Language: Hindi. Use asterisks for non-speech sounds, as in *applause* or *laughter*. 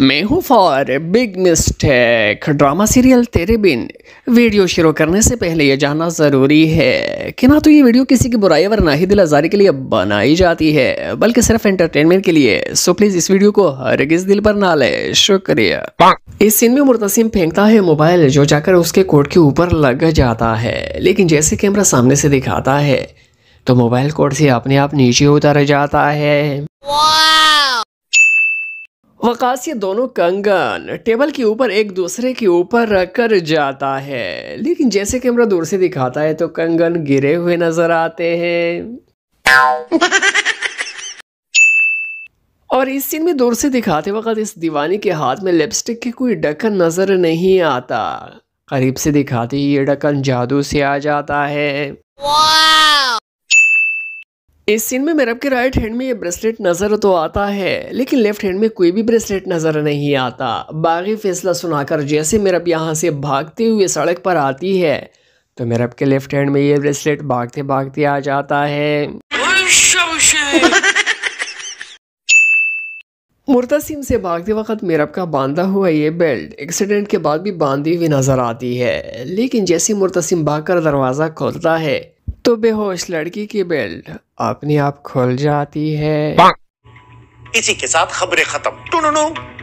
मैं हूँ for big mistake drama serial Tere Bin video शुरू करने से पहले यह जानना ज़रूरी है कि ना तो ये वीडियो किसी की बुराई वर ना ही दिल आज़ारी के लिए बनाई जाती है बल्कि सिर्फ एंटरटेनमेंट के लिए सो प्लीज़ इस वीडियो को हर किस दिल पर ना ले शुक्रिया इस सीन में मुर्तसिम फेंकता है मोबाइल जो जाकर उसके कोट के ऊपर लग जाता है लेकिन जैसे कैमरा सामने से दिखाता है तो मोबाइल कोट से अपने आप नीचे उतर जाता है वकास ये दोनों कंगन टेबल के ऊपर एक दूसरे के ऊपर रखकर जाता है लेकिन जैसे कैमरा दूर से दिखाता है तो कंगन गिरे हुए नजर आते हैं और इस सीन में दूर से दिखाते वक्त इस दीवानी के हाथ में लिपस्टिक की कोई ढक्कन नजर नहीं आता करीब से दिखाते ही ये ढक्कन जादू से आ जाता है इस सीन में मेरब के राइट हैंड में ये ब्रेसलेट नजर तो आता है लेकिन लेफ्ट हैंड में कोई भी ब्रेसलेट नजर नहीं आता बागी फैसला सुनाकर जैसे मेरब यहाँ से भागते हुए सड़क पर आती है तो मेरब के लेफ्ट हैंड में ये ब्रेसलेट भागते भागते आ जाता है *laughs* मुर्तसिम से भागते वक्त मेरब का बांधा हुआ ये बेल्ट एक्सीडेंट के बाद भी बांधी हुई नजर आती है लेकिन जैसे मुर्तसिम भागकर दरवाज़ा खोलता है तो बेहोश लड़की की बेल्ट अपनी आप खुल जाती है इसी के साथ खबरें खत्म टू